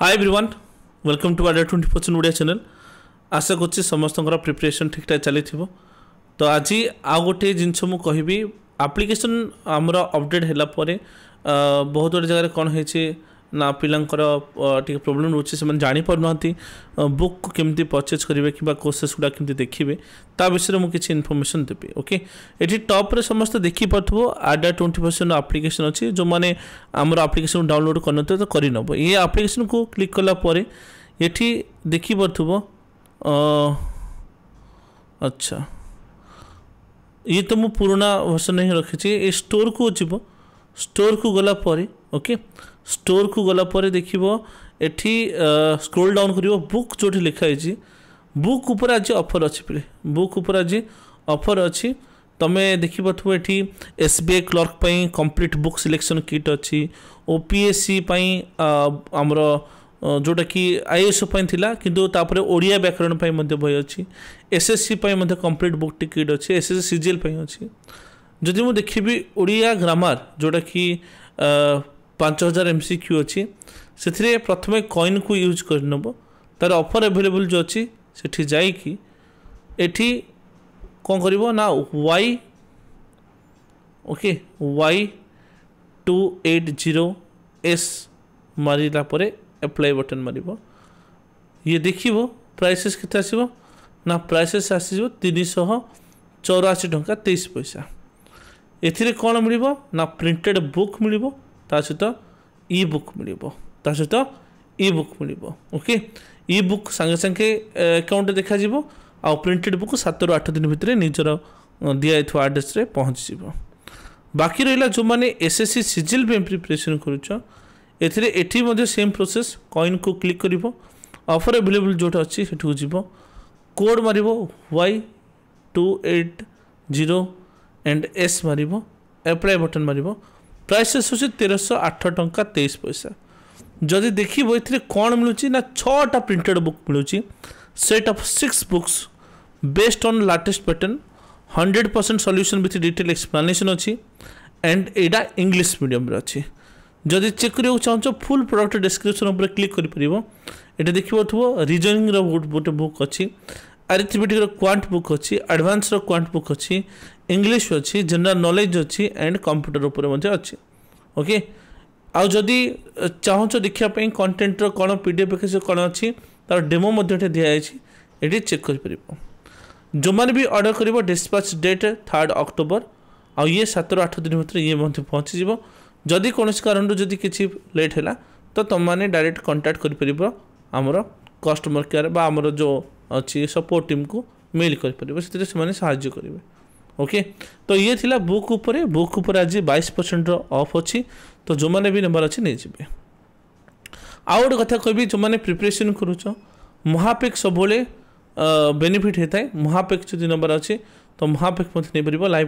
high everyone welcome to Adda twenty four Odia channel ଆଶା କରୁଛି ସମସ୍ତଙ୍କର ପ୍ରିପାରେସନ୍ ଠିକ୍ଠାକ୍ ଚାଲିଥିବ ତ ଆଜି ଆଉ ଗୋଟିଏ ଜିନିଷ ମୁଁ କହିବି ଆପ୍ଲିକେସନ୍ ଆମର ଅପଡ଼େଟ୍ ହେଲା ପରେ ବହୁତ ଗୁଡ଼ିଏ ଜାଗାରେ କ'ଣ ହେଇଛି ନା ପିଲାଙ୍କର ଟିକେ ପ୍ରୋବ୍ଲେମ୍ ରହୁଛି ସେମାନେ ଜାଣିପାରୁନାହାନ୍ତି ବୁକ୍ କେମିତି ପରଚେଜ୍ କରିବେ କିମ୍ବା କୋର୍ସେସ୍ ଗୁଡ଼ା କେମିତି ଦେଖିବେ ତା ବିଷୟରେ ମୁଁ କିଛି ଇନଫର୍ମେସନ୍ ଦେବି ଓକେ ଏଠି ଟପ୍ରେ ସମସ୍ତେ ଦେଖିପାରୁଥିବ ଆଡ଼ା ଟ୍ୱେଣ୍ଟି ପରସେଣ୍ଟ ଆପ୍ଲିକେସନ୍ ଅଛି ଯେଉଁମାନେ ଆମର ଆପ୍ଲିକେସନ୍ ଡାଉନଲୋଡ଼୍ କରିନଥିବେ ତ କରିନେବ ଏ ଆପ୍ଲିକେସନ୍କୁ କ୍ଲିକ୍ କଲା ପରେ ଏଠି ଦେଖିପାରୁଥିବ ଆଚ୍ଛା ଇଏ ତ ମୁଁ ପୁରୁଣା ଭର୍ସନ୍ ହିଁ ରଖିଛି ଏ ଷ୍ଟୋର୍କୁ ଯିବ ଷ୍ଟୋର୍କୁ ଗଲା ପରେ ଓକେ ଷ୍ଟୋରକୁ ଗଲାପରେ ଦେଖିବ ଏଠି ସ୍କ୍ରୋଲ୍ ଡାଉନ୍ କରିବ ବୁକ୍ ଯେଉଁଠି ଲେଖା ହେଇଛି ବୁକ୍ ଉପରେ ଆଜି ଅଫର୍ ଅଛି ପିଲେ ବୁକ୍ ଉପରେ ଆଜି ଅଫର୍ ଅଛି ତୁମେ ଦେଖିପାରୁଥିବ ଏଠି ଏସ୍ ବି ଆଇ କ୍ଲର୍କ ପାଇଁ କମ୍ପ୍ଲିଟ୍ ବୁକ୍ ସିଲେକ୍ସନ୍ କିଟ୍ ଅଛି ଓ ପି ଏସ୍ ସି ପାଇଁ ଆମର ଯେଉଁଟାକି ଆଇଏଏସ୍ ପାଇଁ ଥିଲା କିନ୍ତୁ ତାପରେ ଓଡ଼ିଆ ବ୍ୟାକରଣ ପାଇଁ ମଧ୍ୟ ବହି ଅଛି ଏସ୍ ଏସ୍ ସି ପାଇଁ ମଧ୍ୟ କମ୍ପ୍ଲିଟ୍ ବୁକ୍ ଟିକେଟ୍ ଅଛି S S C G L ପାଇଁ ଅଛି ଯଦି ମୁଁ ଦେଖିବି ଓଡ଼ିଆ ଗ୍ରାମାର ଯେଉଁଟାକି ପାଞ୍ଚ ହଜାର ଏମ୍ ସି କ୍ୟୁ ଅଛି ସେଥିରେ ପ୍ରଥମେ କଏନ୍କୁ ୟୁଜ୍ କରିନେବ ତା'ର ଅଫର୍ ଆଭେଲେବୁଲ୍ ଯେଉଁ ଅଛି ସେଠି ଯାଇକି ଏଠି କ'ଣ କରିବ ନା Y okay Y two eight zero S ମାରିଲା ପରେ ଆପ୍ଲାଏ ବଟନ୍ ମାରିବ ଇଏ ଦେଖିବ ପ୍ରାଇସେସ୍ କେତେ ଆସିବ ନା ପ୍ରାଇସେସ୍ ଆସିଯିବ ତିନିଶହ ଚଉରାଅଶୀ ଟଙ୍କା ତେଇଶ ପଇସା ଏଥିରେ କ'ଣ ମିଳିବ ନା ପ୍ରିଣ୍ଟେଡ଼୍ ବୁକ୍ ମିଳିବ ତା ସହିତ ଇ ବୁକ୍ ମିଳିବ ତା ସହିତ ଇ ବୁକ୍ ମିଳିବ ଓକେ ଇ ବୁକ୍ ସାଙ୍ଗେ ସାଙ୍ଗେ ଆକାଉଣ୍ଟରେ ଦେଖାଯିବ ଆଉ ପ୍ରିଣ୍ଟେଡ଼୍ ବୁକ୍ ସାତରୁ ଆଠ ଦିନ ଭିତରେ ନିଜର ଦିଆଯାଇଥିବା ଆଡ୍ରେସ୍ରେ ପହଞ୍ଚିଯିବ ବାକି ରହିଲା ଯେଉଁମାନେ ଏସ୍ ଏସ୍ ସି ସିଜିଲ୍ ପାଇଁ ପ୍ରିପାରେସନ୍ କରୁଛ ଏଥିରେ ଏଠି ମଧ୍ୟ ସେମ୍ ପ୍ରୋସେସ୍ କଏନ୍କୁ କ୍ଲିକ୍ କରିବ ଅଫର୍ ଆଭେଲେବୁଲ୍ ଯେଉଁଟା ଅଛି ସେଠିକୁ ଯିବ କୋଡ଼୍ ମାରିବ Y two eight zero and S ମାରିବ ଆପ୍ଲାଏ ବଟନ୍ ମାରିବ ପ୍ରାଇସ୍ ଆସୁଛି ତେରଶହ ଆଠ ଟଙ୍କା ତେଇଶ ପଇସା ଯଦି ଦେଖିବ ଏଥିରେ କ'ଣ ମିଳୁଛି ନା ଛଅଟା ପ୍ରିଣ୍ଟେଡ଼୍ ବୁକ୍ ମିଳୁଛି set of six books based on latest pattern hundred percent solution with detail explanation ଅଛି ଆଣ୍ଡ ଏଇଟା ଇଂଲିଶ ମିଡ଼ିୟମରେ ଅଛି ଯଦି ଚେକ୍ କରିବାକୁ ଚାହୁଁଛ ଫୁଲ୍ ପ୍ରଡ଼କ୍ଟ ଡେସ୍କ୍ରିପସନ୍ ଉପରେ କ୍ଲିକ୍ କରିପାରିବ ଏଠି ଦେଖିପାରୁଥିବ ରିଜନିଂର ଗୋଟେ ବୁକ୍ ଅଛି ଆରିଥମେଟିକ୍ର କ୍ୱାଣ୍ଟ ବୁକ୍ ଅଛି ଆଡ଼ଭାନ୍ସର କ୍ୱାଣ୍ଟ ବୁକ୍ ଅଛି ଇଂଲିଶ ଅଛି ଜେନେରାଲ ନଲେଜ ଅଛି ଆଣ୍ଡ କମ୍ପ୍ୟୁଟର ଉପରେ ମଧ୍ୟ ଅଛି ଓକେ ଆଉ ଯଦି ଚାହୁଁଛ ଦେଖିବା ପାଇଁ କଣ୍ଟେଣ୍ଟର କ'ଣ ପି ଡି ଏଫ୍ ଏକ୍ସ କ'ଣ ଅଛି ତା'ର ଡେମୋ ମଧ୍ୟ ଏଠି ଦିଆଯାଇଛି ଏଠି ଚେକ୍ କରିପାରିବ ଯେଉଁମାନେ ବି ଅର୍ଡ଼ର କରିବ ଡିସ୍ପାଚ୍ ଡେଟ୍ ଥାର୍ଡ଼ ଅକ୍ଟୋବର ଆଉ ଇଏ ସାତରୁ ଆଠ ଦିନ ଭିତରେ ଇଏ ମଧ୍ୟ ପହଞ୍ଚିଯିବ ଯଦି କୌଣସି କାରଣରୁ ଯଦି କିଛି ଲେଟ୍ ହେଲା ତ ତୁମମାନେ ଡାଇରେକ୍ଟ କଣ୍ଟାକ୍ଟ କରିପାରିବ ଆମର କଷ୍ଟମର କେୟାର ବା ଆମର ଯେଉଁ अच्छी सपोर्ट टीम को मेल करें से करेंगे ओके तो ये थिला बुक उपर बुक उपर आज बैश परसेंट रफ अच्छी तो जो मैंने भी नंबर अच्छे नहीं जी आउ गोटे कथा कह जो मैंने प्रिपेरेसन कर महापेक सब बेनिफिट होता है महापेक जो नंबर अच्छे तो महापेक नहीं पार लाइफ